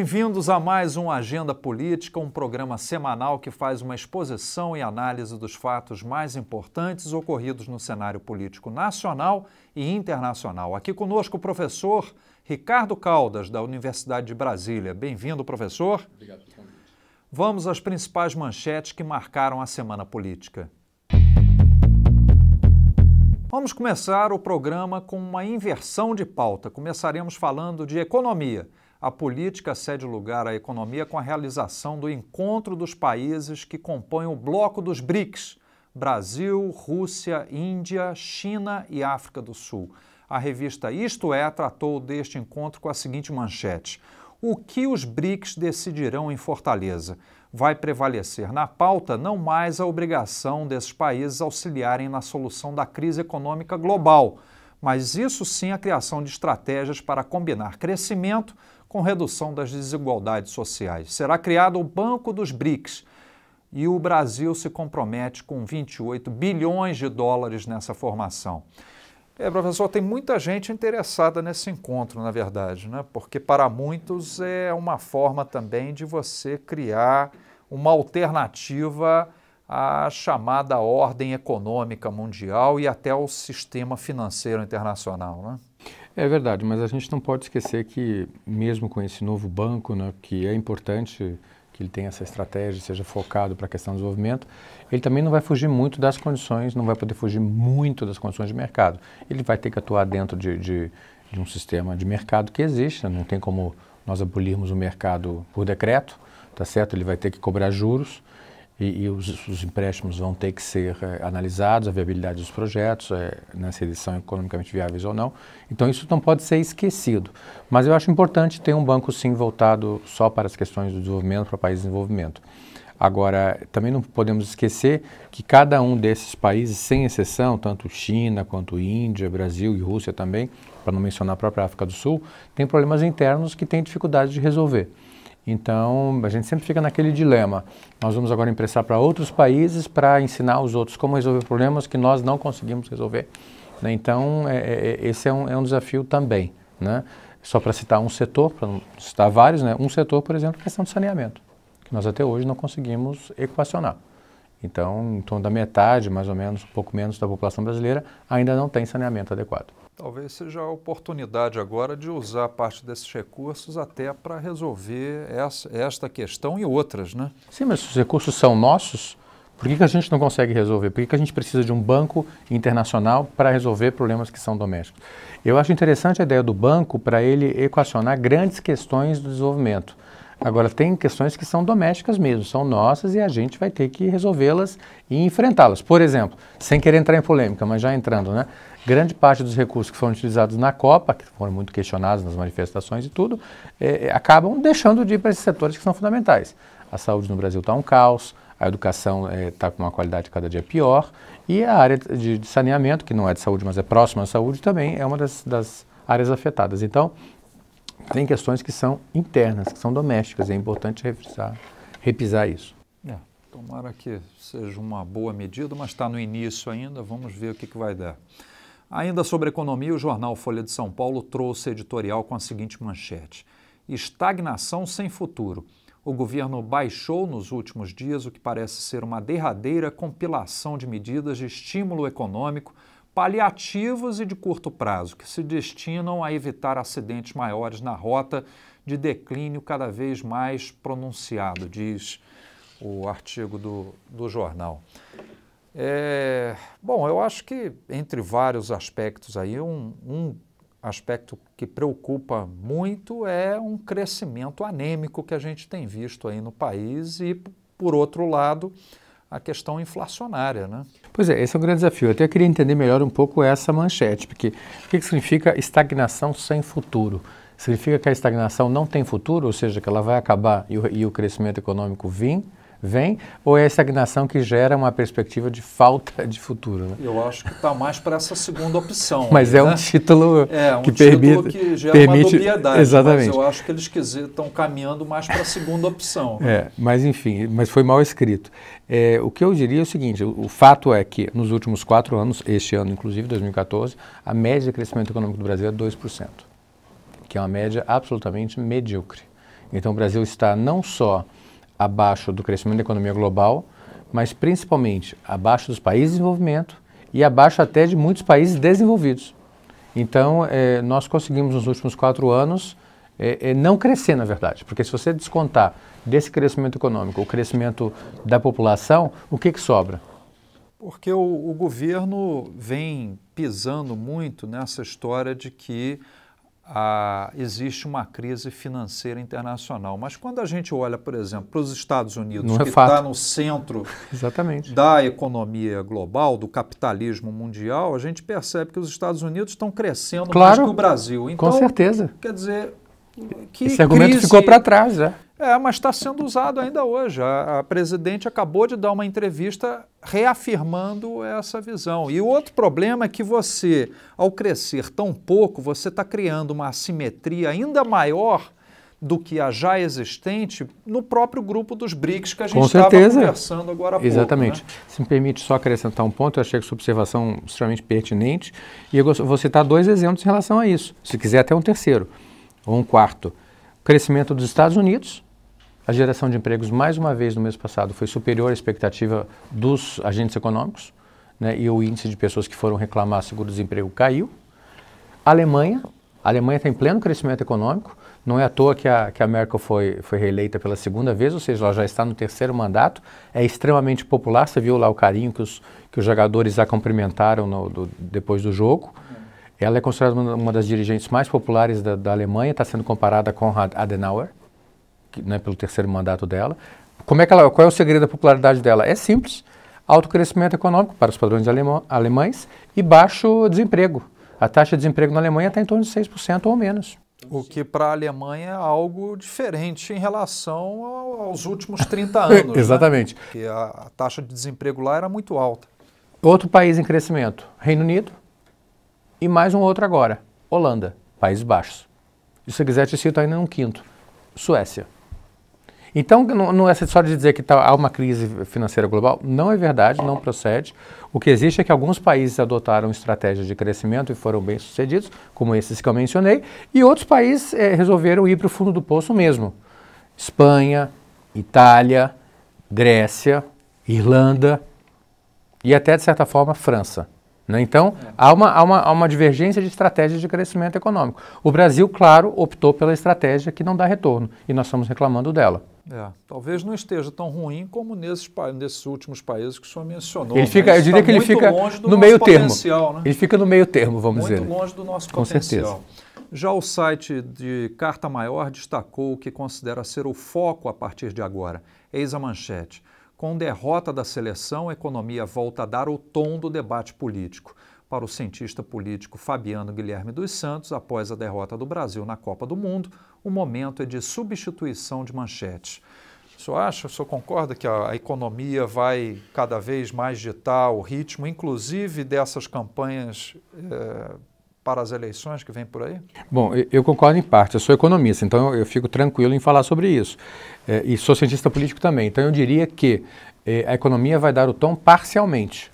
Bem-vindos a mais um Agenda Política, um programa semanal que faz uma exposição e análise dos fatos mais importantes ocorridos no cenário político nacional e internacional. Aqui conosco o professor Ricardo Caldas, da Universidade de Brasília. Bem-vindo, professor. Obrigado Vamos às principais manchetes que marcaram a semana política. Vamos começar o programa com uma inversão de pauta. Começaremos falando de economia a política cede lugar à economia com a realização do encontro dos países que compõem o bloco dos BRICS Brasil, Rússia, Índia, China e África do Sul. A revista Isto É tratou deste encontro com a seguinte manchete: O que os BRICS decidirão em Fortaleza? Vai prevalecer na pauta não mais a obrigação desses países auxiliarem na solução da crise econômica global mas isso sim a criação de estratégias para combinar crescimento com redução das desigualdades sociais. Será criado o Banco dos BRICS e o Brasil se compromete com 28 bilhões de dólares nessa formação. É, professor, tem muita gente interessada nesse encontro, na verdade, né? porque para muitos é uma forma também de você criar uma alternativa a chamada ordem econômica mundial e até o sistema financeiro internacional. Né? É verdade, mas a gente não pode esquecer que, mesmo com esse novo banco, né, que é importante que ele tenha essa estratégia, seja focado para a questão do desenvolvimento, ele também não vai fugir muito das condições, não vai poder fugir muito das condições de mercado. Ele vai ter que atuar dentro de, de, de um sistema de mercado que existe, né? não tem como nós abolirmos o mercado por decreto, tá certo? Ele vai ter que cobrar juros, e, e os, os, empréstimos vão ter que ser é, analisados, a viabilidade dos projetos, é, né, se eles são economicamente viáveis ou não. Então isso não pode ser esquecido. Mas eu acho importante ter um banco sim voltado só para as questões do desenvolvimento, para países país de desenvolvimento. Agora, também não podemos esquecer que cada um desses países, sem exceção, tanto China quanto Índia, Brasil e Rússia também, para não mencionar a própria África do Sul, tem problemas internos que tem dificuldade de resolver. Então, a gente sempre fica naquele dilema. Nós vamos agora emprestar para outros países para ensinar os outros como resolver problemas que nós não conseguimos resolver. Né? Então, é, é, é esse é um, é um, desafio também. Né? Só para citar um setor, para citar vários, né? um setor, por exemplo, a questão do saneamento, que nós até hoje não conseguimos equacionar. Então, em torno da metade, mais ou menos, um pouco menos da população brasileira ainda não tem saneamento adequado. Talvez seja a oportunidade agora de usar parte desses recursos até para resolver essa, esta questão e outras, né? Sim, mas os recursos são nossos, por que, que a gente não consegue resolver? Por que, que a gente precisa de um banco internacional para resolver problemas que são domésticos? Eu acho interessante a ideia do banco para ele equacionar grandes questões do desenvolvimento. Agora, tem questões que são domésticas mesmo, são nossas e a gente vai ter que resolvê-las e enfrentá-las. Por exemplo, sem querer entrar em polêmica, mas já entrando, né? grande parte dos recursos que foram utilizados na Copa, que foram muito questionados nas manifestações e tudo, é, é, acabam deixando de ir para esses setores que são fundamentais. A saúde no Brasil está um caos, a educação está é, com uma qualidade cada dia pior e a área de, de, saneamento, que não é de saúde, mas é próxima à saúde, também é uma das, das áreas afetadas. Então, tem questões que são internas, que são domésticas, é importante repisar, repisar isso. É, tomara que seja uma boa medida, mas está no início ainda, vamos ver o que, que vai dar. Ainda sobre economia, o jornal Folha de São Paulo trouxe editorial com a seguinte manchete: Estagnação sem futuro. O governo baixou nos últimos dias o que parece ser uma derradeira compilação de medidas de estímulo econômico paliativas e de curto prazo, que se destinam a evitar acidentes maiores na rota de declínio cada vez mais pronunciado, diz o artigo do, do jornal. É, bom, eu acho que entre vários aspectos aí, um, um aspecto que preocupa muito é um crescimento anêmico que a gente tem visto aí no país e, por outro lado, a questão inflacionária, né? Pois é, esse é um grande desafio. Eu até queria entender melhor um pouco essa manchete, porque o que significa estagnação sem futuro? Significa que a estagnação não tem futuro, ou seja, que ela vai acabar e o, e o crescimento econômico vir? vem, ou é a estagnação que gera uma perspectiva de falta de futuro? Né? Eu acho que está mais para essa segunda opção. mas é um né? título é, um que permite, que gera permite, uma dubiedade. Exatamente. Mas eu acho que eles estão caminhando mais para a segunda opção. Né? É, mas enfim, mas foi mal escrito. É, o que eu diria é o seguinte: o, o fato é que nos últimos quatro anos, este ano inclusive, 2014, a média de crescimento econômico do Brasil é 2%, que é uma média absolutamente medíocre. Então o Brasil está não só abaixo do crescimento da economia global, mas principalmente abaixo dos países em de desenvolvimento e abaixo até de muitos países desenvolvidos. Então, é, nós conseguimos nos últimos quatro anos é, é, não crescer, na verdade, porque se você descontar desse crescimento econômico o crescimento da população, o que, que sobra? Porque o, o governo vem pisando muito nessa história de que existe uma crise financeira internacional. Mas quando a gente olha, por exemplo, para os Estados Unidos, é que está no centro Exatamente. da economia global, do capitalismo mundial, a gente percebe que os Estados Unidos estão crescendo claro, mais que o Brasil. Então, com certeza. Quer dizer, que esse argumento crise, ficou para trás, né? É, mas está sendo usado ainda hoje. A, a, presidente acabou de dar uma entrevista reafirmando essa visão. E o outro problema é que você, ao crescer tão pouco, você está criando uma assimetria ainda maior do que a já existente no próprio grupo dos BRICS que a gente estava conversando agora há Exatamente. Pouco, né? Se me permite só acrescentar um ponto, eu achei que sua observação extremamente pertinente e eu vou citar dois exemplos em relação a isso, se quiser até um terceiro ou um quarto. Crescimento dos Estados Unidos, a geração de empregos, mais uma vez, no mês passado, foi superior à expectativa dos agentes econômicos, né, e o índice de pessoas que foram reclamar seguro-desemprego caiu. A Alemanha, a Alemanha está em pleno crescimento econômico, não é à toa que a, que a Merkel foi, foi reeleita pela segunda vez, ou seja, ela já está no terceiro mandato, é extremamente popular, você viu lá o carinho que os, que os jogadores a cumprimentaram no, do, depois do jogo. Ela é considerada uma das dirigentes mais populares da, da Alemanha, está sendo comparada com a Adenauer né, pelo terceiro mandato dela. Como é que ela, qual é o segredo da popularidade dela? É simples, alto crescimento econômico para os padrões alemães e baixo desemprego. A taxa de desemprego na Alemanha está em torno de 6% ou menos. O que para a Alemanha é algo diferente em relação aos últimos 30 anos. Né? Exatamente. Né? Porque a, a taxa de desemprego lá era muito alta. Outro país em crescimento, Reino Unido. E mais um outro agora, Holanda, Países Baixos. E se você quiser, te cito ainda um quinto, Suécia. Então, não, é só de dizer que tá, há uma crise financeira global. Não é verdade, não procede. O que existe é que alguns países adotaram estratégias de crescimento e foram bem-sucedidos, como esses que eu mencionei, e outros países é, resolveram ir para o fundo do poço mesmo. Espanha, Itália, Grécia, Irlanda e até, de certa forma, França. Né? Então, é. há uma, há, uma, há uma divergência de estratégias de crescimento econômico. O Brasil, claro, optou pela estratégia que não dá retorno e nós estamos reclamando dela. É, talvez não esteja tão ruim como nesses, nesses últimos países que o senhor mencionou. Ele né? fica, eu diria que ele fica no meio termo. Né? Ele fica no meio termo, vamos muito dizer. Muito longe do nosso Com potencial. Certeza. Já o site de Carta Maior destacou o que considera ser o foco a partir de agora. Eis a manchete. Com derrota da seleção, a economia volta a dar o tom do debate político para o cientista político Fabiano Guilherme dos Santos, após a derrota do Brasil na Copa do Mundo, o momento é de substituição de manchetes. O senhor acha, o senhor concorda que a economia vai cada vez mais ditar o ritmo, inclusive dessas campanhas é, para as eleições que vem por aí? Bom, eu concordo em parte. Eu sou economista, então eu fico tranquilo em falar sobre isso. É, e sou cientista político também. Então eu diria que é, a economia vai dar o tom parcialmente.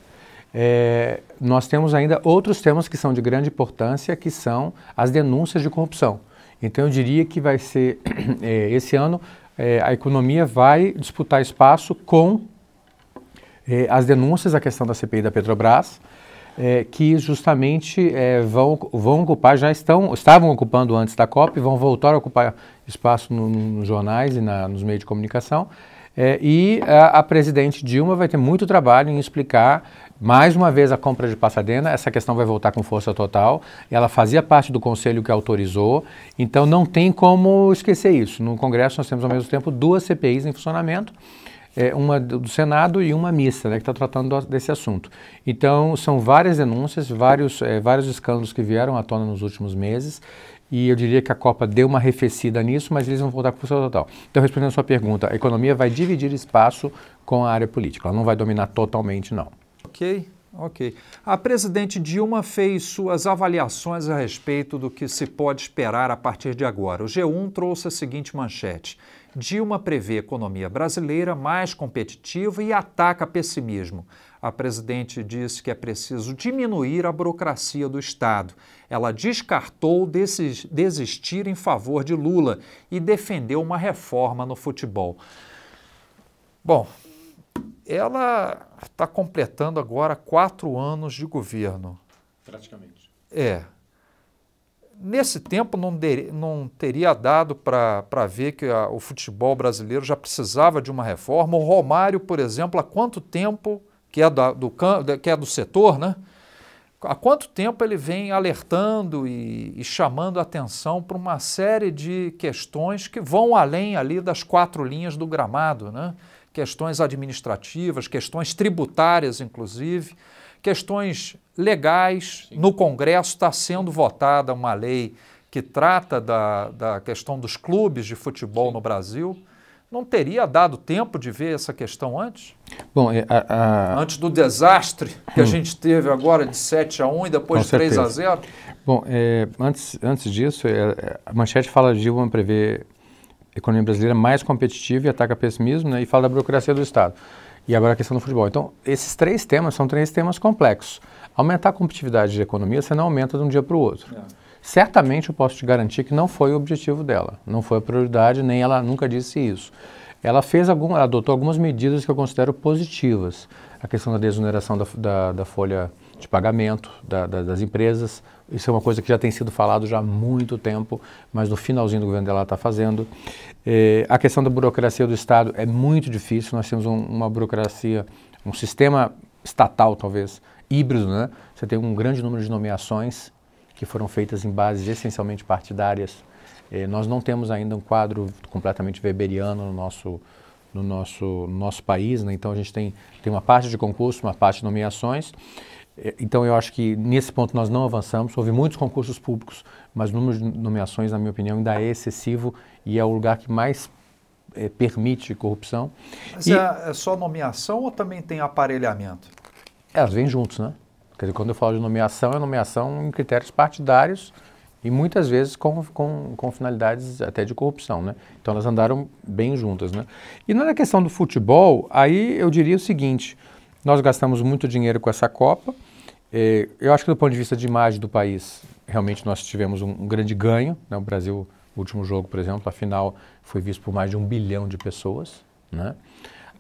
É, nós temos ainda outros temas que são de grande importância, que são as denúncias de corrupção. Então eu diria que vai ser, eh, esse ano, eh, a economia vai disputar espaço com eh, as denúncias a questão da CPI da Petrobras, é, que justamente é, vão, vão ocupar, já estão, estavam ocupando antes da COP, vão voltar a ocupar espaço no, nos jornais e na, nos meios de comunicação, é, e a, a, presidente Dilma vai ter muito trabalho em explicar mais uma vez a compra de Passadena. Essa questão vai voltar com força total. Ela fazia parte do conselho que autorizou, então não tem como esquecer isso. No Congresso nós temos ao mesmo tempo duas CPIs em funcionamento. É, uma do Senado e uma mista, né, que está tratando desse assunto. Então, são várias denúncias, vários, é, vários escândalos que vieram à tona nos últimos meses e eu diria que a Copa deu uma arrefecida nisso, mas eles vão voltar para o total. Então, respondendo a sua pergunta, a economia vai dividir espaço com a área política, ela não vai dominar totalmente, não. Ok, ok. A presidente Dilma fez suas avaliações a respeito do que se pode esperar a partir de agora. O G1 trouxe a seguinte manchete. Dilma prevê economia brasileira mais competitiva e ataca pessimismo. A presidente disse que é preciso diminuir a burocracia do Estado. Ela descartou desistir em favor de Lula e defendeu uma reforma no futebol. Bom, ela está completando agora quatro anos de governo. Praticamente. É. Nesse tempo não, de, não teria dado para ver que a, o futebol brasileiro já precisava de uma reforma. O Romário, por exemplo, há quanto tempo que é, da, do, que é do setor, né? há quanto tempo ele vem alertando e, e chamando atenção para uma série de questões que vão além ali das quatro linhas do gramado, né? questões administrativas, questões tributárias, inclusive, questões legais. Sim. No Congresso está sendo votada uma lei que trata da, da questão dos clubes de futebol Sim. no Brasil não teria dado tempo de ver essa questão antes? Bom, é, a, a... antes do desastre que a hum. gente teve agora de 7 a 1 e depois de 3 a 0? Bom, é, antes, antes disso, é, a manchete fala de Dilma prever economia brasileira mais competitiva e ataca pessimismo, né, e fala da burocracia do Estado. E agora a questão do futebol. Então, esses três temas são três temas complexos. Aumentar a competitividade da economia, você não aumenta de um dia para o outro. É. Certamente eu posso te garantir que não foi o objetivo dela, não foi a prioridade, nem ela nunca disse isso. Ela fez algum, adotou algumas medidas que eu considero positivas. A questão da desoneração da, da, da folha de pagamento da, da, das empresas. Isso é uma coisa que já tem sido falado já há muito tempo, mas no finalzinho do governo dela está fazendo. É, a questão da burocracia do Estado é muito difícil. Nós temos um, uma burocracia, um sistema estatal, talvez, híbrido, né? Você tem um grande número de nomeações que foram feitas em bases essencialmente partidárias. Eh, nós não temos ainda um quadro completamente weberiano no nosso, no nosso, no nosso país, né? então a gente tem, tem uma parte de concurso, uma parte de nomeações. Eh, então, eu acho que nesse ponto nós não avançamos. Houve muitos concursos públicos, mas o número de nomeações, na minha opinião, ainda é excessivo e é o lugar que mais é, permite corrupção. Mas e, é, é, só nomeação ou também tem aparelhamento? Elas vêm juntos, né? Quer dizer, quando eu falo de nomeação, é nomeação em critérios partidários e muitas vezes com, com, com finalidades até de corrupção, né? Então elas andaram bem juntas, né? E é na questão do futebol, aí eu diria o seguinte, nós gastamos muito dinheiro com essa Copa, eh, eu acho que do ponto de vista de imagem do país, realmente nós tivemos um, um grande ganho, né? O Brasil, último jogo, por exemplo, a final foi visto por mais de um bilhão de pessoas, né?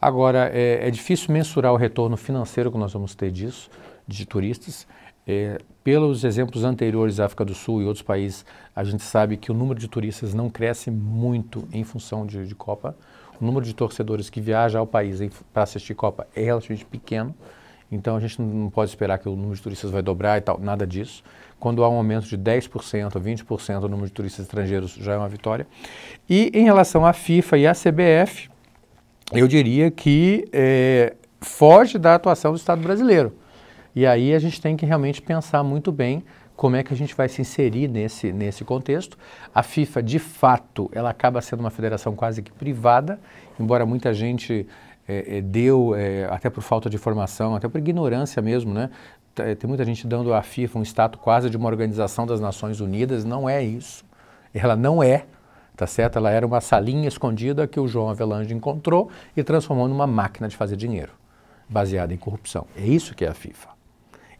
Agora, é, é difícil mensurar o retorno financeiro que nós vamos ter disso, de turistas. É, pelos exemplos anteriores África do Sul e outros países, a gente sabe que o número de turistas não cresce muito em função de, de Copa. O número de torcedores que viaja ao país para assistir Copa é relativamente pequeno. Então a gente não pode esperar que o número de turistas vai dobrar e tal, nada disso. Quando há um aumento de 10%, 20% no número de turistas estrangeiros, já é uma vitória. E em relação à FIFA e à CBF, eu diria que é, foge da atuação do Estado brasileiro. E aí a gente tem que realmente pensar muito bem como é que a gente vai se inserir nesse, nesse contexto. A FIFA, de fato, ela acaba sendo uma federação quase que privada, embora muita gente é, é, deu, é, até por falta de formação, até por ignorância mesmo, né? Tem muita gente dando à FIFA um status quase de uma organização das Nações Unidas, não é isso. Ela não é, tá certo? Ela era uma salinha escondida que o João Avelange encontrou e transformou numa máquina de fazer dinheiro, baseada em corrupção. É isso que é a FIFA.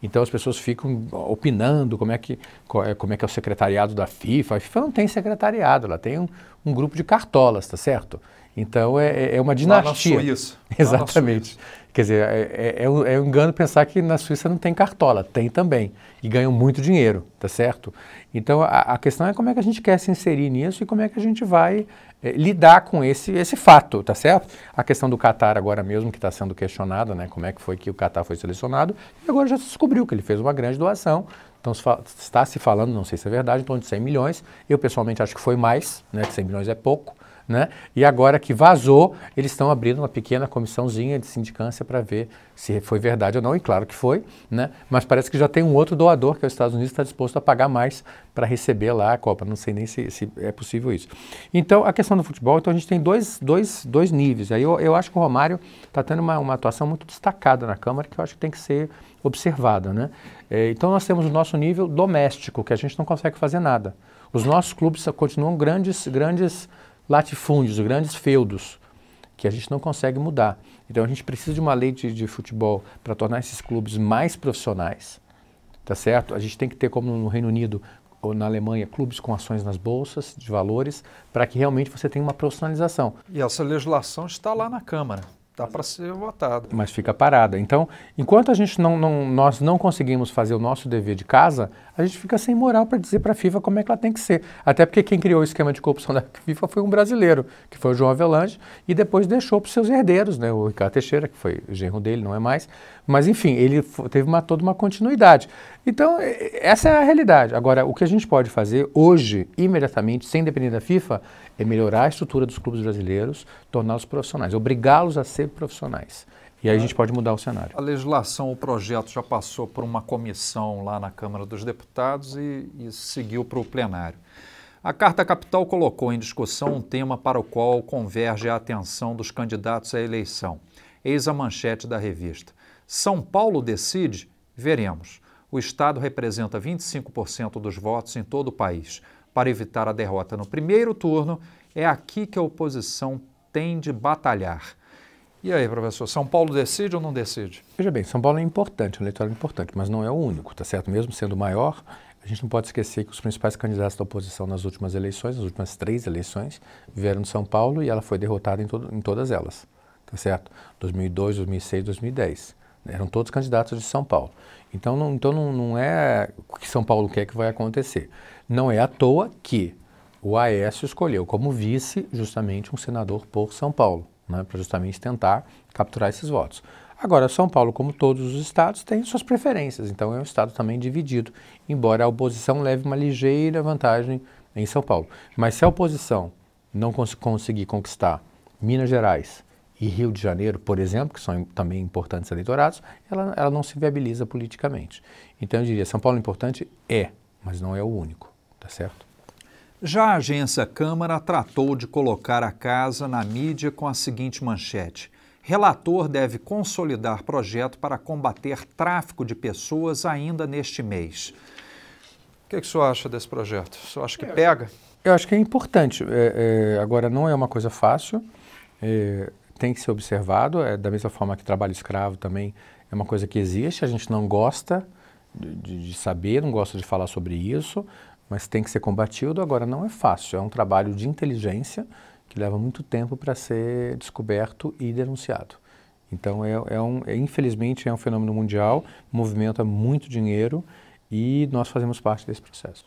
Então as pessoas ficam opinando como é que, é, como é, que é o secretariado da FIFA. A FIFA não tem secretariado, ela tem um, um grupo de cartolas, tá certo? Então é, é, é uma dinastia. Lá na Suíça. Exatamente. Na Quer dizer, é, é, é, um, é, um, engano pensar que na Suíça não tem cartola. Tem também. E ganham muito dinheiro, tá certo? Então a, a questão é como é que a gente quer se inserir nisso e como é que a gente vai é, lidar com esse, esse fato, tá certo? A questão do Qatar agora mesmo que está sendo questionada, né? Como é que foi que o Qatar foi selecionado? E agora já se descobriu que ele fez uma grande doação. Então está se falando, não sei se é verdade, então de 100 milhões. Eu pessoalmente acho que foi mais, né? Que 100 milhões é pouco né? E agora que vazou, eles estão abrindo uma pequena comissãozinha de sindicância para ver se foi verdade ou não, e claro que foi, né? Mas parece que já tem um outro doador, que é os Estados Unidos, está disposto a pagar mais para receber lá a Copa. Não sei nem se, se, é possível isso. Então, a questão do futebol, então a gente tem dois, dois, dois níveis. Aí eu, eu acho que o Romário está tendo uma, uma atuação muito destacada na Câmara, que eu acho que tem que ser observada, né? É, então nós temos o nosso nível doméstico, que a gente não consegue fazer nada. Os nossos clubes continuam grandes, grandes latifúndios, grandes feudos, que a gente não consegue mudar. Então a gente precisa de uma lei de, de futebol para tornar esses clubes mais profissionais, tá certo? A gente tem que ter, como no Reino Unido ou na Alemanha, clubes com ações nas bolsas de valores, para que realmente você tenha uma profissionalização. E essa legislação está lá na Câmara dá tá para ser votado. Mas fica parada. Então, enquanto a gente não, não, nós não conseguimos fazer o nosso dever de casa, a gente fica sem moral para dizer para a FIFA como é que ela tem que ser. Até porque quem criou o esquema de corrupção da FIFA foi um brasileiro, que foi o João Avelange, e depois deixou para os seus herdeiros, né? o Ricardo Teixeira, que foi genro dele, não é mais. Mas, enfim, ele teve uma, toda uma continuidade. Então, essa é a realidade. Agora, o que a gente pode fazer hoje, imediatamente, sem depender da FIFA, é melhorar a estrutura dos clubes brasileiros, torná-los profissionais, obrigá-los a ser profissionais. E aí a gente pode mudar o cenário. A legislação, o projeto já passou por uma comissão lá na Câmara dos Deputados e, e seguiu para o plenário. A Carta Capital colocou em discussão um tema para o qual converge a atenção dos candidatos à eleição. Eis a manchete da revista. São Paulo decide? Veremos. O Estado representa 25% dos votos em todo o país. Para evitar a derrota no primeiro turno, é aqui que a oposição tem de batalhar e aí, professor, São Paulo decide ou não decide? Veja bem, São Paulo é importante, é um eleitorado importante, mas não é o único, tá certo? Mesmo sendo maior, a gente não pode esquecer que os principais candidatos da oposição nas últimas eleições, nas últimas três eleições, vieram de São Paulo e ela foi derrotada em, todo, em todas elas, tá certo? 2002, 2006, 2010. Eram todos candidatos de São Paulo. Então, não, então não, não é o que São Paulo quer que vai acontecer. Não é à toa que o Aécio escolheu como vice justamente um senador por São Paulo né, para justamente tentar capturar esses votos. Agora, São Paulo, como todos os estados, tem suas preferências, então é um estado também dividido, embora a oposição leve uma ligeira vantagem em São Paulo. Mas se a oposição não cons conseguir conquistar Minas Gerais e Rio de Janeiro, por exemplo, que são também importantes eleitorados, ela, ela não se viabiliza politicamente. Então eu diria, São Paulo é importante? É, mas não é o único, tá certo? Já a agência Câmara tratou de colocar a casa na mídia com a seguinte manchete: Relator deve consolidar projeto para combater tráfico de pessoas ainda neste mês. O que, é que o senhor acha desse projeto? O senhor acha que pega? Eu acho que é importante. É, é, agora, não é uma coisa fácil, é, tem que ser observado. É, da mesma forma que trabalho escravo também é uma coisa que existe, a gente não gosta de, de saber, não gosta de falar sobre isso, mas tem que ser combatido. Agora, não é fácil, é um trabalho de inteligência que leva muito tempo para ser descoberto e denunciado. Então, é, é um, é, infelizmente, é um fenômeno mundial, movimenta muito dinheiro e nós fazemos parte desse processo.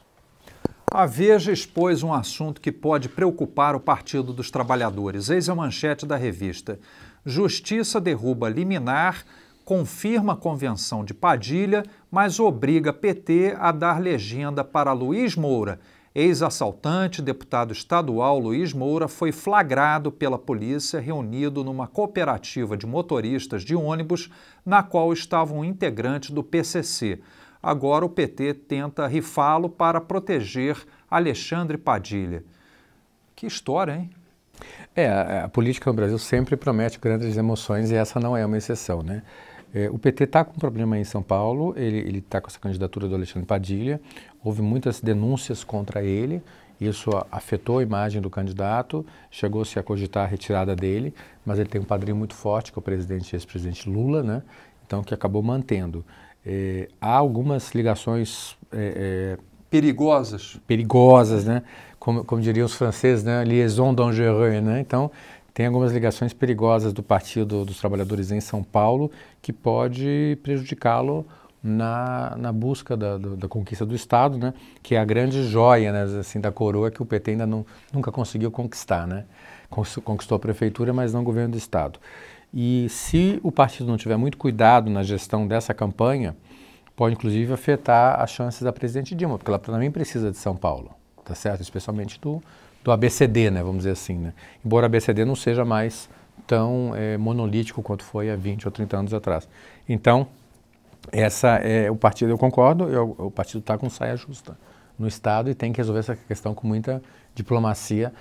A ah, Veja expôs um assunto que pode preocupar o Partido dos Trabalhadores. Eis a manchete da revista. Justiça derruba liminar confirma a convenção de Padilha, mas obriga PT a dar legenda para Luiz Moura. Ex-assaltante, deputado estadual Luiz Moura foi flagrado pela polícia reunido numa cooperativa de motoristas de ônibus, na qual estavam um integrantes do PCC. Agora o PT tenta rifá-lo para proteger Alexandre Padilha. Que história, hein? É, a política no Brasil sempre promete grandes emoções e essa não é uma exceção, né? É, o PT está com um problema em São Paulo, ele está com essa candidatura do Alexandre Padilha, houve muitas denúncias contra ele, isso afetou a imagem do candidato, chegou-se a cogitar a retirada dele, mas ele tem um padrinho muito forte, que é o presidente ex-presidente Lula, né? então que acabou mantendo. É, há algumas ligações... É, é perigosas. Perigosas, né? Como, como diriam os franceses, né? Liaison dangereuse, né? Então, tem algumas ligações perigosas do Partido dos Trabalhadores em São Paulo que pode prejudicá-lo na, na busca da, do, da, conquista do Estado, né? que é a grande joia né? assim, da coroa que o PT ainda não, nunca conseguiu conquistar. Né? Conquistou a prefeitura, mas não o governo do Estado. E se o partido não tiver muito cuidado na gestão dessa campanha, pode inclusive afetar as chances da presidente Dilma, porque ela também precisa de São Paulo, tá certo? Especialmente do, do ABCD, né, vamos dizer assim. Né? Embora o ABCD não seja mais tão é, monolítico quanto foi há 20 ou 30 anos atrás. Então, essa é o partido, eu concordo, eu, o partido está com saia justa no Estado e tem que resolver essa questão com muita diplomacia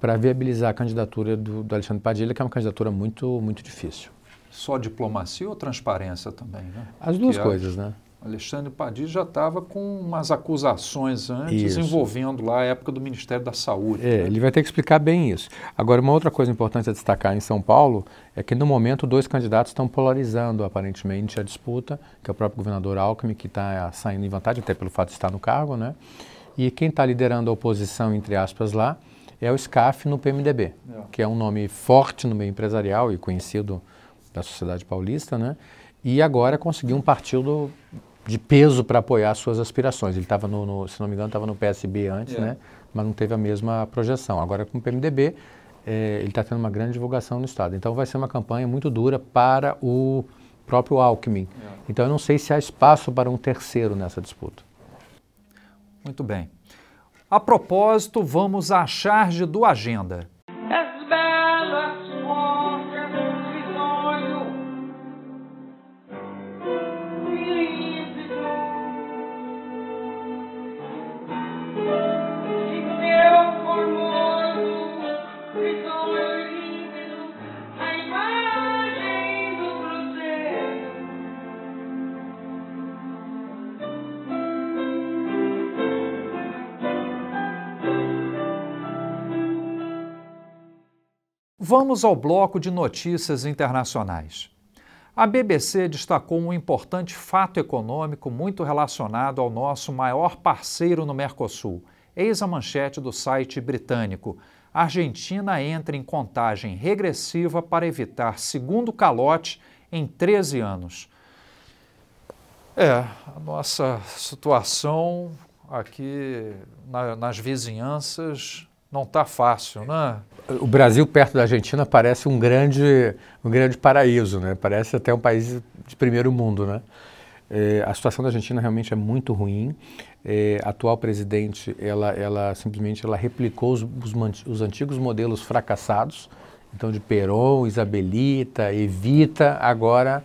para viabilizar a candidatura do, do, Alexandre Padilha, que é uma candidatura muito, muito difícil. Só diplomacia ou transparência também? Né? As duas que é coisas, né? Alexandre Padilha já estava com umas acusações antes isso. envolvendo lá a época do Ministério da Saúde. É, né? ele vai ter que explicar bem isso. Agora, uma outra coisa importante a destacar em São Paulo é que, no momento, dois candidatos estão polarizando, aparentemente, a disputa, que é o próprio governador Alckmin, que está eh, saindo em vantagem, até pelo fato de estar no cargo, né? E quem está liderando a oposição, entre aspas, lá, é o SCAF no PMDB, é. que é um nome forte no meio empresarial e conhecido da sociedade paulista, né? E agora conseguiu um partido de peso para apoiar suas aspirações. Ele estava, no, no, se não me engano, estava no PSB antes, yeah. É. né? mas não teve a mesma projeção. Agora, com o PMDB, é, ele está tendo uma grande divulgação no Estado. Então, vai ser uma campanha muito dura para o próprio Alckmin. Yeah. É. Então, eu não sei se há espaço para um terceiro nessa disputa. Muito bem. A propósito, vamos à charge do Agenda. Vamos ao bloco de notícias internacionais. A BBC destacou um importante fato econômico muito relacionado ao nosso maior parceiro no Mercosul. Eis a manchete do site britânico. A Argentina entra em contagem regressiva para evitar segundo calote em 13 anos. É, a nossa situação aqui na, nas vizinhanças não está fácil, né? O Brasil perto da Argentina parece um grande, um grande paraíso, né? Parece até um país de primeiro mundo, né? É, a situação da Argentina realmente é muito ruim. É, a atual presidente, ela, ela simplesmente ela replicou os, os, os antigos modelos fracassados, então de Perón, Isabelita, Evita, agora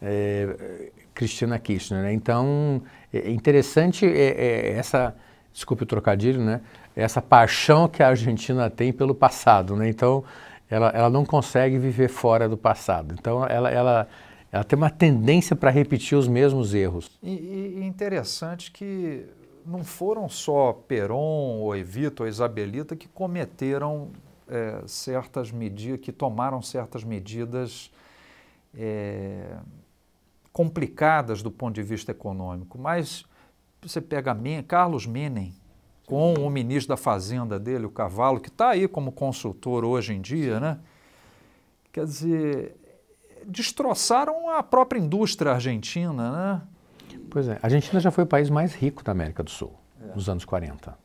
é, Cristina Kirchner. Né? Então, é, é interessante é, é, essa, desculpe o trocadilho, né? É essa paixão que a Argentina tem pelo passado, né? Então, ela, ela não consegue viver fora do passado. Então, ela, ela, ela tem uma tendência para repetir os mesmos erros. E, e interessante que não foram só Peron, ou Evito ou Isabelita que cometeram é, certas medidas, que tomaram certas medidas é, complicadas do ponto de vista econômico, mas você pega Men Carlos Menem, com o ministro da Fazenda dele, o Cavalo, que está aí como consultor hoje em dia, né? Quer dizer, destroçaram a própria indústria argentina, né? Pois é, a Argentina já foi o país mais rico da América do Sul é. nos anos 40.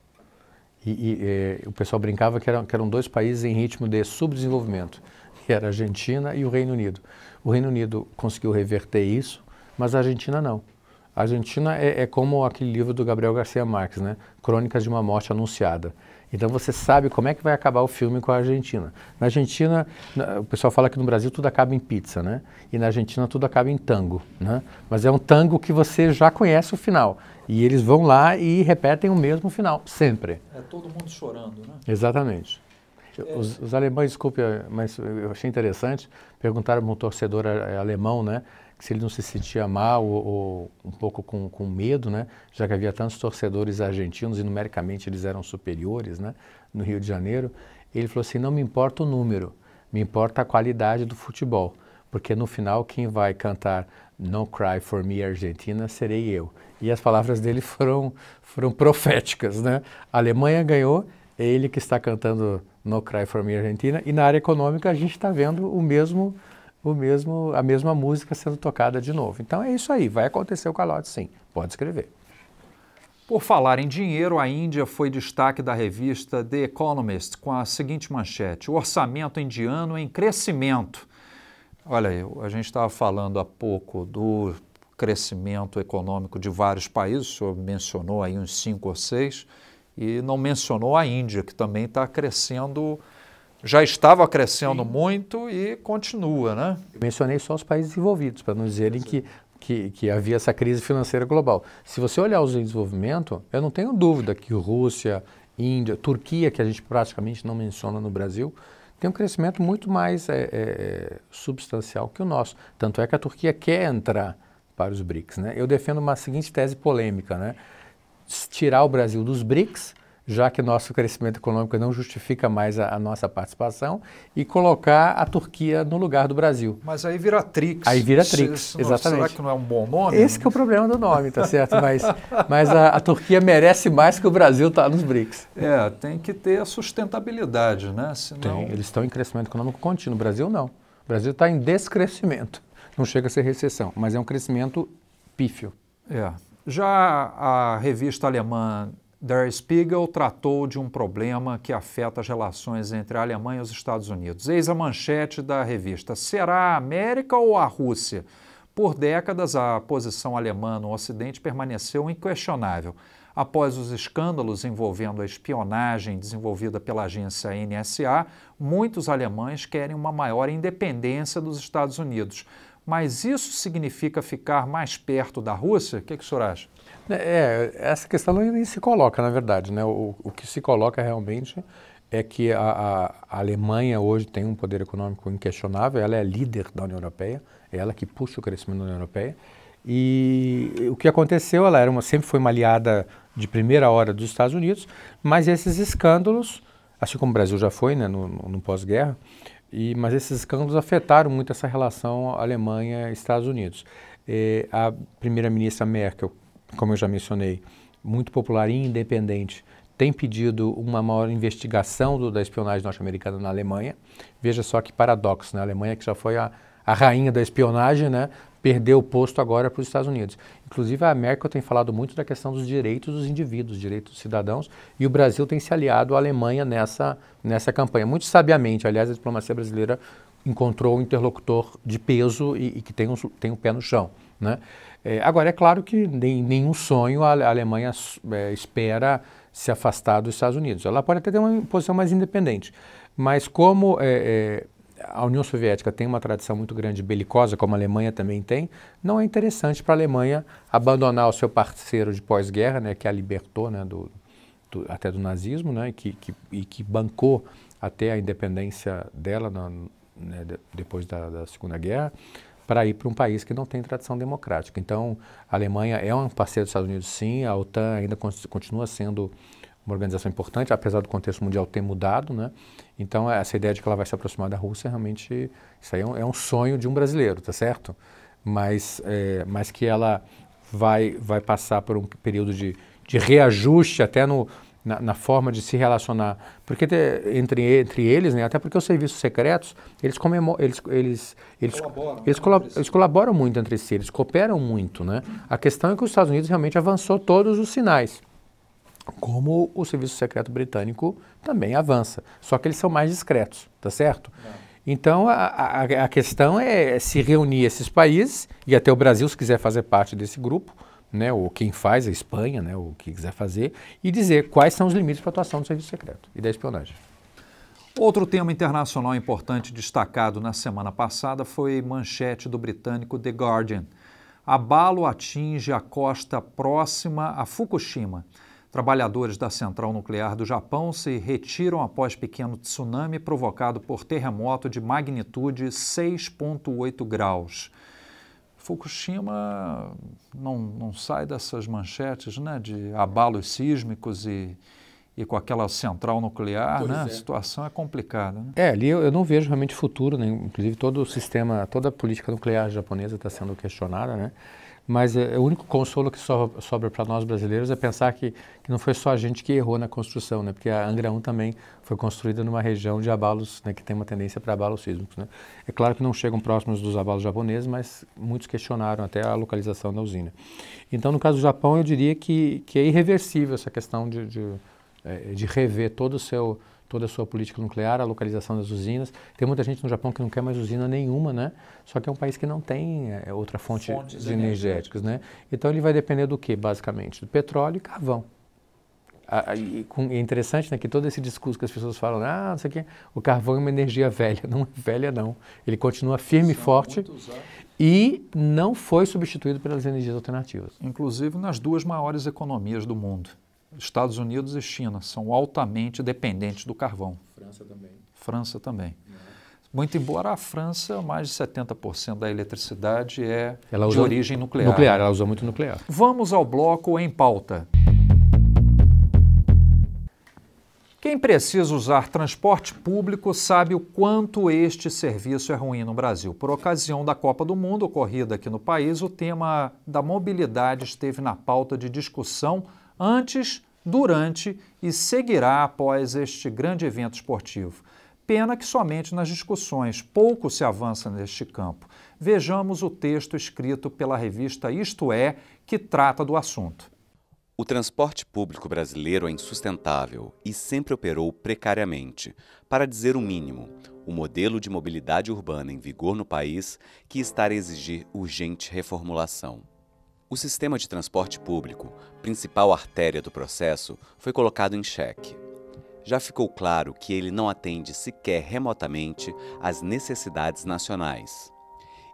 E, e, e o pessoal brincava que, que eram dois países em ritmo de subdesenvolvimento, que era a Argentina e o Reino Unido. O Reino Unido conseguiu reverter isso, mas a Argentina não. A Argentina é, é, como aquele livro do Gabriel Garcia Marques, né? Crônicas de uma Morte Anunciada. Então você sabe como é que vai acabar o filme com a Argentina. Na Argentina, na, o pessoal fala que no Brasil tudo acaba em pizza, né? E na Argentina tudo acaba em tango, né? Mas é um tango que você já conhece o final. E eles vão lá e repetem o mesmo final, sempre. É todo mundo chorando, né? Exatamente. É. Os, os alemães, desculpe, mas eu achei interessante, perguntaram para um torcedor alemão, né? se ele não se sentia mal ou, ou um pouco com, com medo, né, já que havia tantos torcedores argentinos e numericamente eles eram superiores né, no Rio de Janeiro, ele falou assim: não me importa o número, me importa a qualidade do futebol, porque no final quem vai cantar No Cry for Me Argentina serei eu. E as palavras dele foram, foram proféticas, né? A Alemanha ganhou, é ele que está cantando No Cry for Me Argentina, e na área econômica a gente está vendo o mesmo o mesmo, a mesma música sendo tocada de novo. Então é isso aí, vai acontecer o calote sim, pode escrever. Por falar em dinheiro, a Índia foi destaque da revista The Economist com a seguinte manchete: o orçamento indiano em crescimento. Olha a gente estava falando há pouco do crescimento econômico de vários países, o senhor mencionou aí uns cinco ou seis, e não mencionou a Índia, que também está crescendo já estava crescendo Sim. muito e continua, né? Eu mencionei só os países envolvidos, para não dizerem que, que, que, havia essa crise financeira global. Se você olhar os em desenvolvimento, eu não tenho dúvida que Rússia, Índia, Turquia, que a gente praticamente não menciona no Brasil, tem um crescimento muito mais é, é, é, substancial que o nosso. Tanto é que a Turquia quer entrar para os BRICS. Né? Eu defendo uma seguinte tese polêmica, né? Tirar o Brasil dos BRICS já que nosso crescimento econômico não justifica mais a, a, nossa participação, e colocar a Turquia no lugar do Brasil. Mas aí vira Trix. Aí vira Trix, se, se exatamente. será que não é um bom nome? Esse que é o problema do nome, tá certo? Mas, mas a, a, Turquia merece mais que o Brasil estar tá nos BRICS. É, tem que ter a sustentabilidade, né? Senão... Tem, eles estão em crescimento econômico contínuo, o Brasil não. O Brasil está em descrescimento. Não chega a ser recessão, mas é um crescimento pífio. É. Já a revista alemã Der Spiegel tratou de um problema que afeta as relações entre a Alemanha e os Estados Unidos. Eis a manchete da revista: Será a América ou a Rússia? Por décadas, a posição alemã no Ocidente permaneceu inquestionável. Após os escândalos envolvendo a espionagem desenvolvida pela agência NSA, muitos alemães querem uma maior independência dos Estados Unidos. Mas isso significa ficar mais perto da Rússia? O que, é que o senhor acha? É, é, essa questão nem se coloca, na verdade. Né? O, o que se coloca realmente é que a, a, Alemanha hoje tem um poder econômico inquestionável, ela é líder da União Europeia, é ela que puxa o crescimento da União Europeia. E o que aconteceu, ela era uma, sempre foi uma aliada de primeira hora dos Estados Unidos, mas esses escândalos, assim como o Brasil já foi né, no, no pós-guerra, e, mas esses escândalos afetaram muito essa relação Alemanha-Estados Unidos. E é, a primeira-ministra Merkel como eu já mencionei, muito popular e independente, tem pedido uma maior investigação do, da espionagem norte-americana na Alemanha. Veja só que paradoxo, né? A Alemanha, que já foi a, a rainha da espionagem, né? perdeu o posto agora para os Estados Unidos. Inclusive, a Merkel tem falado muito da questão dos direitos dos indivíduos, direitos dos cidadãos, e o Brasil tem se aliado à Alemanha nessa, nessa campanha. Muito sabiamente, aliás, a diplomacia brasileira encontrou um interlocutor de peso e, e que tem um, tem um pé no chão. Né? É, agora, é claro que nem nenhum sonho a Alemanha é, espera se afastar dos Estados Unidos. Ela pode até ter uma posição mais independente, mas como é, é, a União Soviética tem uma tradição muito grande belicosa, como a Alemanha também tem, não é interessante para a Alemanha abandonar o seu parceiro de pós-guerra, né, que a libertou né, do, do, até do nazismo né, que, que, e que bancou até a independência dela na, né, depois da, da Segunda Guerra, para ir para um país que não tem tradição democrática. Então, a Alemanha é um parceiro dos Estados Unidos, sim, a OTAN ainda continua sendo uma organização importante, apesar do contexto mundial ter mudado, né? Então, essa ideia de que ela vai se aproximar da Rússia, realmente, isso aí é um, é um sonho de um brasileiro, tá certo? Mas, é, mas que ela vai, vai passar por um período de, de reajuste até no, na, na, forma de se relacionar, porque te, entre, entre eles, né, até porque os serviços secretos, eles comemoram, eles, eles, eles, colaboram, né, eles, colab eles, colaboram muito entre si, eles cooperam muito. Né? A questão é que os Estados Unidos realmente avançou todos os sinais, como o serviço secreto britânico também avança, só que eles são mais discretos, tá certo? É. Então, a, a, a, questão é se reunir esses países, e até o Brasil, se quiser fazer parte desse grupo, né, ou quem faz, a Espanha, né, o que quiser fazer, e dizer quais são os limites para a atuação do serviço secreto e da espionagem. Outro tema internacional importante destacado na semana passada foi manchete do britânico The Guardian. Abalo atinge a costa próxima a Fukushima. Trabalhadores da central nuclear do Japão se retiram após pequeno tsunami provocado por terremoto de magnitude 6,8 graus. Fukushima não, não sai dessas manchetes né, de abalos sísmicos e, e com aquela central nuclear, né? É. A situação é complicada. Né? É, ali eu, eu, não vejo realmente futuro, né? inclusive todo o sistema, toda a política nuclear japonesa está sendo questionada, né? mas é, o único consolo que so, sobra para nós brasileiros é pensar que, que, não foi só a gente que errou na construção, né? porque a Angra 1 também foi construída numa região de abalos, né? que tem uma tendência para abalos sísmicos. Né? É claro que não chegam próximos dos abalos japoneses, mas muitos questionaram até a localização da usina. Então, no caso do Japão, eu diria que, que é irreversível essa questão de, de, eh, de rever todo o seu toda a sua política nuclear, a localização das usinas. Tem muita gente no Japão que não quer mais usina nenhuma, né? Só que é um país que não tem é, outra fonte Fontes energéticas, né? Então ele vai depender do que, basicamente? Do petróleo e carvão. Ah, e com, é interessante né, que todo esse discurso que as pessoas falam, ah, não sei o quê, o carvão é uma energia velha. Não é velha, não. Ele continua firme e forte e não foi substituído pelas energias alternativas. Inclusive nas duas maiores economias do mundo. Estados Unidos e China são altamente dependentes do carvão. França também. França também. Né? Muito embora a França, mais de 70% da eletricidade é de origem nuclear. Nuclear, ela usa muito nuclear. Vamos ao bloco em pauta. Quem precisa usar transporte público sabe o quanto este serviço é ruim no Brasil. Por ocasião da Copa do Mundo ocorrida aqui no país, o tema da mobilidade esteve na pauta de discussão antes, durante e seguirá após este grande evento esportivo. Pena que somente nas discussões pouco se avança neste campo. Vejamos o texto escrito pela revista Isto É, que trata do assunto. O transporte público brasileiro é insustentável e sempre operou precariamente. Para dizer o mínimo, o modelo de mobilidade urbana em vigor no país que está a exigir urgente reformulação. O sistema de transporte público, principal artéria do processo, foi colocado em xeque. Já ficou claro que ele não atende sequer remotamente às necessidades nacionais.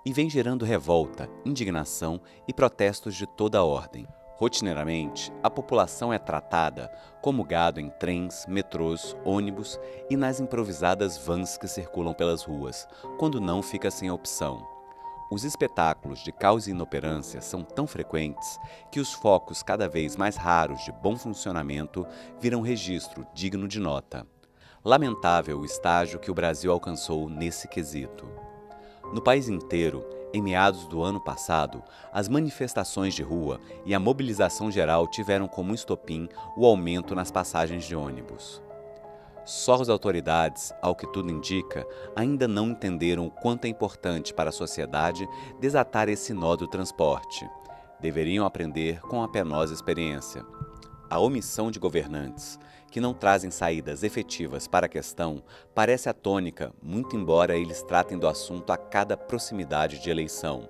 E vem gerando revolta, indignação e protestos de toda ordem. Rotineiramente, a população é tratada como gado em trens, metrôs, ônibus e nas improvisadas vans que circulam pelas ruas, quando não fica sem opção. Os espetáculos de caos e inoperância são tão frequentes que os focos cada vez mais raros de bom funcionamento viram registro digno de nota. Lamentável o estágio que o Brasil alcançou nesse quesito. No país inteiro, em meados do ano passado, as manifestações de rua e a mobilização geral tiveram como estopim o aumento nas passagens de ônibus. Só as autoridades, ao que tudo indica, ainda não entenderam o quanto é importante para a sociedade desatar esse nó do transporte. Deveriam aprender com a penosa experiência. A omissão de governantes, que não trazem saídas efetivas para a questão, parece atônica, muito embora eles tratem do assunto a cada proximidade de eleição.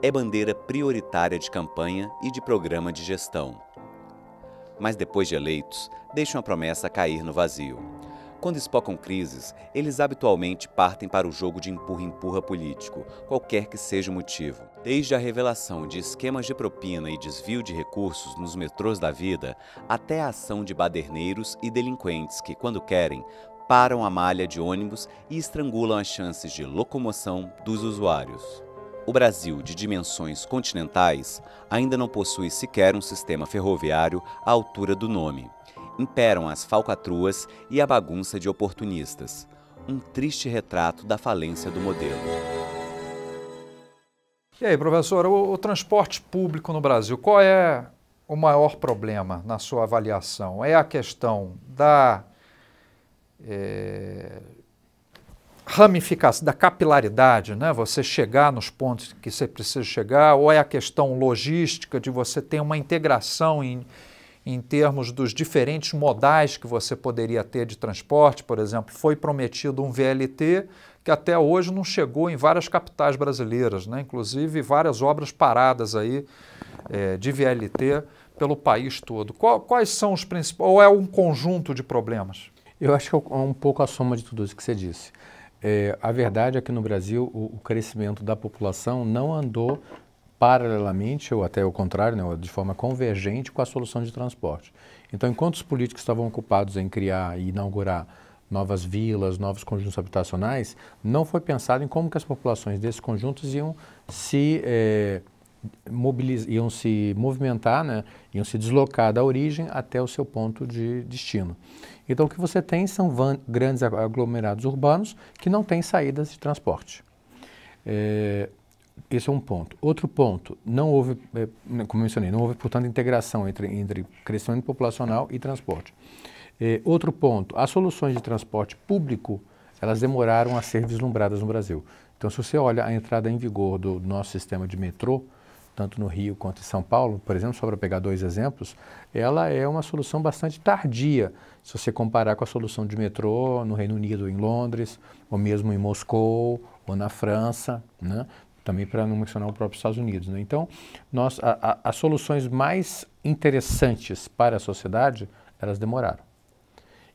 É bandeira prioritária de campanha e de programa de gestão mas depois de eleitos, deixam a promessa cair no vazio. Quando espocam crises, eles habitualmente partem para o jogo de empurra-empurra político, qualquer que seja o motivo. Desde a revelação de esquemas de propina e desvio de recursos nos metrôs da vida, até a ação de baderneiros e delinquentes que, quando querem, param a malha de ônibus e estrangulam as chances de locomoção dos usuários. O Brasil, de dimensões continentais, ainda não possui sequer um sistema ferroviário à altura do nome. Imperam as falcatruas e a bagunça de oportunistas. Um triste retrato da falência do modelo. E aí, professor, o, o transporte público no Brasil, qual é o maior problema na sua avaliação? É a questão da é, ramificação, da capilaridade, né? você chegar nos pontos que você precisa chegar, ou é a questão logística de você ter uma integração em, em termos dos diferentes modais que você poderia ter de transporte, por exemplo, foi prometido um VLT que até hoje não chegou em várias capitais brasileiras, né? inclusive várias obras paradas aí é, de VLT pelo país todo. Qual, quais são os principais, ou é um conjunto de problemas? Eu acho que é um é pouco a soma de tudo isso que você disse. É, a verdade é que no Brasil o, o, crescimento da população não andou paralelamente, ou até o contrário, né, de forma convergente com a solução de transporte. Então, enquanto os políticos estavam ocupados em criar e inaugurar novas vilas, novos conjuntos habitacionais, não foi pensado em como que as populações desses conjuntos iam se é, iam se movimentar, né? iam se deslocar da origem até o seu ponto de destino. Então, o que você tem são van, grandes aglomerados urbanos que não têm saídas de transporte. É, esse é um ponto. Outro ponto, não houve, é, né, como mencionei, não houve, portanto, integração entre, entre crescimento populacional e transporte. É, outro ponto, as soluções de transporte público, elas demoraram a ser vislumbradas no Brasil. Então, se você olha a entrada em vigor do nosso sistema de metrô, tanto no Rio quanto em São Paulo, por exemplo, só para pegar dois exemplos, ela é uma solução bastante tardia, se você comparar com a solução de metrô no Reino Unido, em Londres, ou mesmo em Moscou, ou na França, né? também para não mencionar o próprio Estados Unidos. Né? Então, nós, a, a, as soluções mais interessantes para a sociedade, elas demoraram.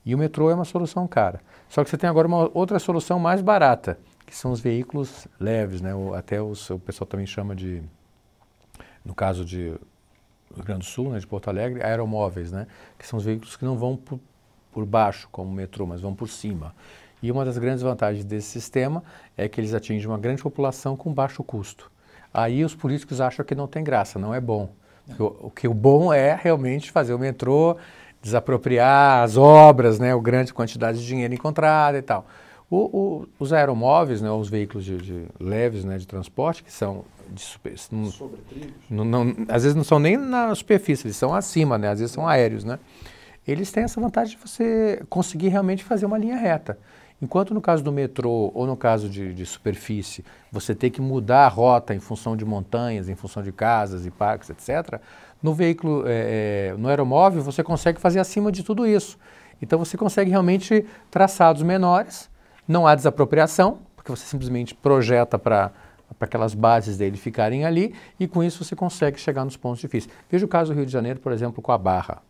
E o metrô é uma solução cara. Só que você tem agora uma outra solução mais barata, que são os veículos leves, né? Ou até os, o pessoal também chama de no caso de Rio Grande do Sul, né, de Porto Alegre, aeromóveis, né, que são os veículos que não vão por, por baixo, como o metrô, mas vão por cima. E uma das grandes vantagens desse sistema é que eles atingem uma grande população com baixo custo. Aí os políticos acham que não tem graça, não é bom. O, o que o bom é realmente fazer o metrô, desapropriar as obras, né, o grande quantidade de dinheiro encontrada e tal. O, o, os aeromóveis, né, os veículos de, de leves né, de transporte, que são de super, não, sobre não, não, às vezes não são nem na superfície, eles são acima, né? Às vezes são aéreos, né? Eles têm essa vantagem de você conseguir realmente fazer uma linha reta. Enquanto no caso do metrô ou no caso de, de superfície, você tem que mudar a rota em função de montanhas, em função de casas e parques, etc., no veículo, é, é, no aeromóvel, você consegue fazer acima de tudo isso. Então você consegue realmente traçados menores, não há desapropriação, porque você simplesmente projeta para para aquelas bases dele ficarem ali e com isso você consegue chegar nos pontos difíceis. Veja o caso do Rio de Janeiro, por exemplo, com a Barra.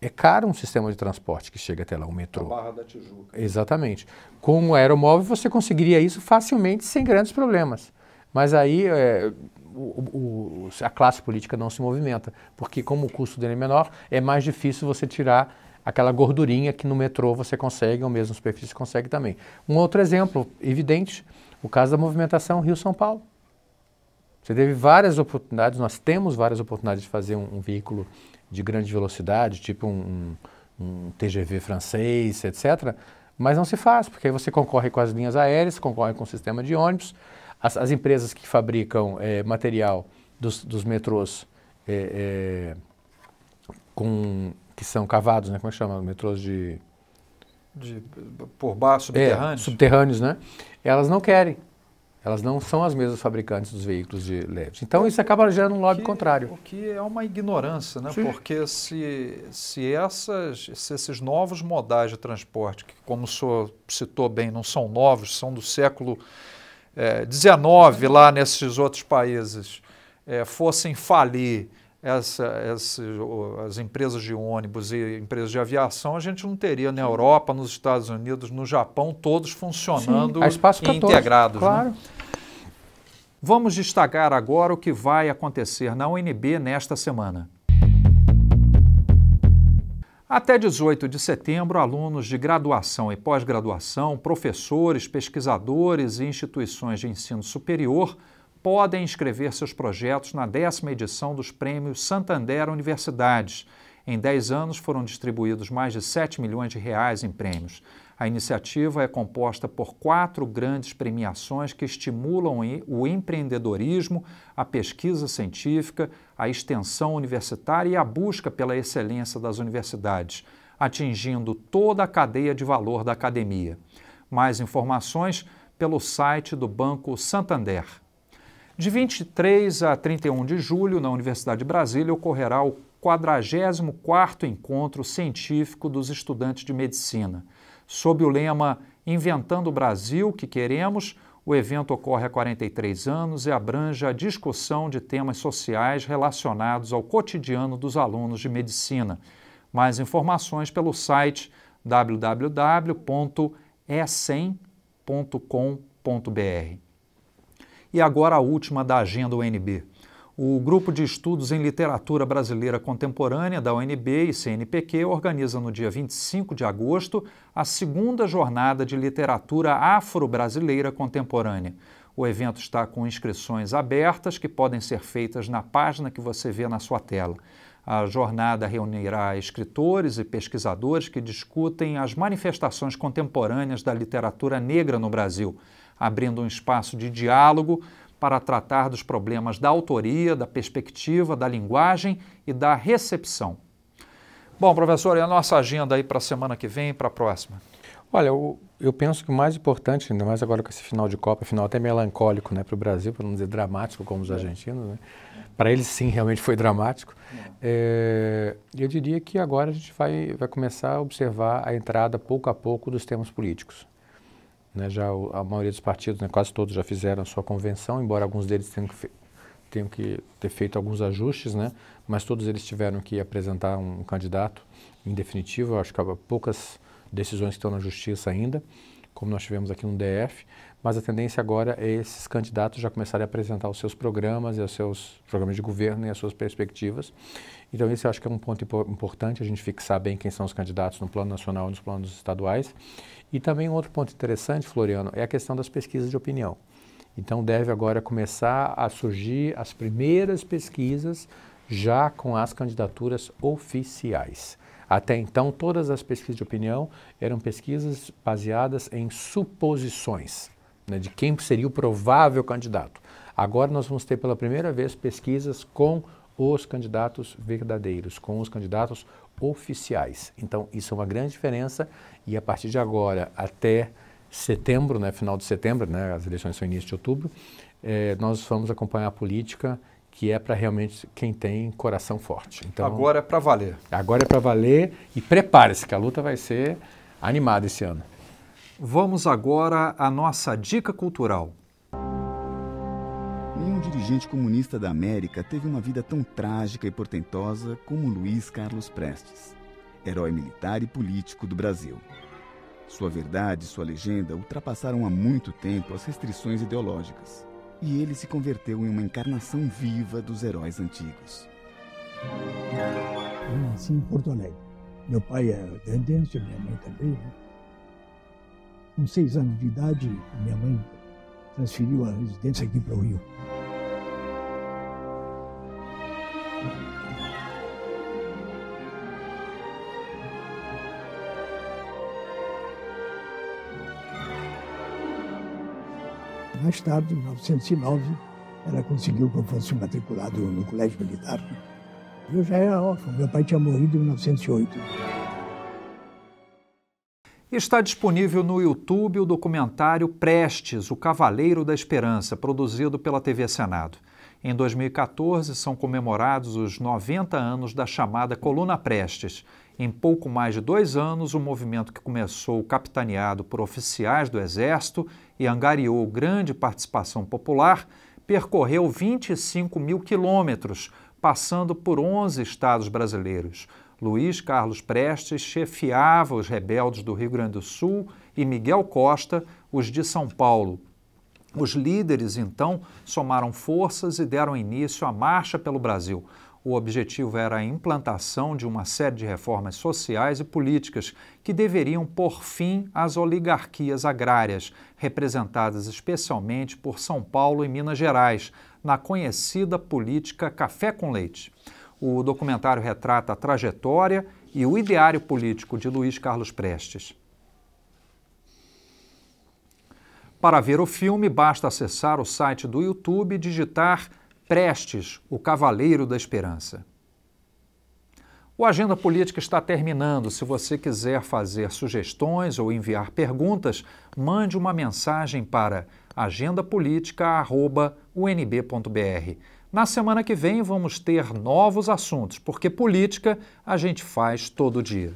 É caro um sistema de transporte que chega até lá, o um metrô. A Barra da Tijuca. Exatamente. Com o um aeromóvel você conseguiria isso facilmente sem grandes problemas. Mas aí é, o, o, a classe política não se movimenta, porque como o custo dele é menor, é mais difícil você tirar aquela gordurinha que no metrô você consegue, ou mesmo superfície consegue também. Um outro exemplo evidente o caso da movimentação Rio-São Paulo. Você teve várias oportunidades, nós temos várias oportunidades de fazer um, um veículo de grande velocidade, tipo um, um, TGV francês, etc. Mas não se faz, porque aí você concorre com as linhas aéreas, concorre com o sistema de ônibus. As, as empresas que fabricam é, material dos, dos metrôs é, é, com, que são cavados, né? como é que chama? Metrôs de de, por baixo, é, subterrâneos? É, subterrâneos, né? Elas não querem. Elas não são as mesmas fabricantes dos veículos de leves. Então isso acaba gerando um lobby que, contrário. O que é uma ignorância, né? Sim. Porque se, se, essas, se esses novos modais de transporte, que como o senhor citou bem, não são novos, são do século XIX eh, é, lá nesses outros países, é, fossem falir essa, essa, as empresas de ônibus e empresas de aviação, a gente não teria na Europa, nos Estados Unidos, no Japão, todos funcionando Sim, integrados. Né? claro. Né? Vamos destacar agora o que vai acontecer na UNB nesta semana. Até 18 de setembro, alunos de graduação e pós-graduação, professores, pesquisadores e instituições de ensino superior podem inscrever seus projetos na décima edição dos prêmios Santander Universidades. Em 10 anos foram distribuídos mais de 7 milhões de reais em prêmios. A iniciativa é composta por quatro grandes premiações que estimulam o empreendedorismo, a pesquisa científica, a extensão universitária e a busca pela excelência das universidades, atingindo toda a cadeia de valor da academia. Mais informações pelo site do Banco Santander. De 23 a 31 de julho, na Universidade de Brasília, ocorrerá o 44º Encontro Científico dos Estudantes de Medicina. Sob o lema Inventando o Brasil que Queremos, o evento ocorre há 43 anos e abrange a discussão de temas sociais relacionados ao cotidiano dos alunos de medicina. Mais informações pelo site wwwe e agora a última da agenda UNB. O Grupo de Estudos em Literatura Brasileira Contemporânea da UNB e CNPq organiza no dia 25 de agosto a segunda jornada de literatura afro-brasileira contemporânea. O evento está com inscrições abertas que podem ser feitas na página que você vê na sua tela. A jornada reunirá escritores e pesquisadores que discutem as manifestações contemporâneas da literatura negra no Brasil abrindo um espaço de diálogo para tratar dos problemas da autoria, da perspectiva, da linguagem e da recepção. Bom, professor, e a nossa agenda aí para a semana que vem e para a próxima? Olha, eu, eu, penso que o mais importante, ainda mais agora com esse final de Copa, final até melancólico né, para o Brasil, para não dizer dramático como os é. argentinos, né? para eles sim realmente foi dramático, é. é, eu diria que agora a gente vai, vai começar a observar a entrada pouco a pouco dos temas políticos. Né, já a maioria dos partidos, né, quase todos já fizeram a sua convenção, embora alguns deles tenham que, tenham que ter feito alguns ajustes, né, mas todos eles tiveram que apresentar um candidato em definitivo. acho que há poucas decisões que estão na justiça ainda, como nós tivemos aqui no DF mas a tendência agora é esses candidatos já começarem a apresentar os seus programas e os seus programas de governo e as suas perspectivas. Então, esse eu acho que é um ponto importante, a gente fixar bem quem são os candidatos no plano nacional e nos planos estaduais. E também um outro ponto interessante, Floriano, é a questão das pesquisas de opinião. Então, deve agora começar a surgir as primeiras pesquisas já com as candidaturas oficiais. Até então, todas as pesquisas de opinião eram pesquisas baseadas em suposições né, de quem seria o provável candidato. Agora nós vamos ter pela primeira vez pesquisas com os candidatos verdadeiros, com os candidatos oficiais. Então isso é uma grande diferença e a partir de agora até setembro, né, final de setembro, né, as eleições são início de outubro, eh, nós vamos acompanhar a política que é para realmente quem tem coração forte. Então agora é para valer. Agora é para valer e prepare-se que a luta vai ser animada esse ano. Vamos agora à nossa dica cultural. Nenhum dirigente comunista da América teve uma vida tão trágica e portentosa como Luiz Carlos Prestes, herói militar e político do Brasil. Sua verdade e sua legenda ultrapassaram há muito tempo as restrições ideológicas, e ele se converteu em uma encarnação viva dos heróis antigos. Eu nasci em Porto Alegre. Meu pai é dentista, minha mãe também. Né? Com seis anos de idade, minha mãe transferiu a residência aqui para o Rio. Mais tarde, em 1909, ela conseguiu que eu fosse matriculado no Colégio Militar. Eu já era órfão, meu pai tinha morrido em 1908. Está disponível no YouTube o documentário Prestes, o Cavaleiro da Esperança, produzido pela TV Senado. Em 2014, são comemorados os 90 anos da chamada Coluna Prestes. Em pouco mais de dois anos, o um movimento que começou capitaneado por oficiais do Exército e angariou grande participação popular, percorreu 25 mil quilômetros, passando por 11 estados brasileiros. Luiz Carlos Prestes chefiava os rebeldes do Rio Grande do Sul e Miguel Costa os de São Paulo. Os líderes, então, somaram forças e deram início à Marcha pelo Brasil. O objetivo era a implantação de uma série de reformas sociais e políticas que deveriam pôr fim às oligarquias agrárias, representadas especialmente por São Paulo e Minas Gerais, na conhecida política café com leite. O documentário retrata a trajetória e o ideário político de Luiz Carlos Prestes. Para ver o filme, basta acessar o site do YouTube e digitar Prestes, o Cavaleiro da Esperança. O Agenda Política está terminando. Se você quiser fazer sugestões ou enviar perguntas, mande uma mensagem para agendapolitica.unb.br. Na semana que vem vamos ter novos assuntos, porque política a gente faz todo dia.